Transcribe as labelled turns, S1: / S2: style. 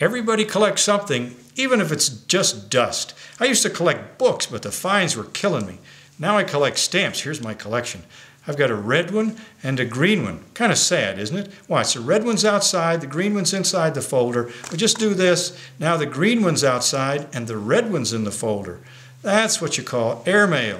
S1: Everybody collects something, even if it's just dust. I used to collect books, but the fines were killing me. Now I collect stamps. Here's my collection. I've got a red one and a green one. Kind of sad, isn't it? Why? The red one's outside, the green one's inside the folder. We just do this. Now the green one's outside and the red one's in the folder. That's what you call airmail.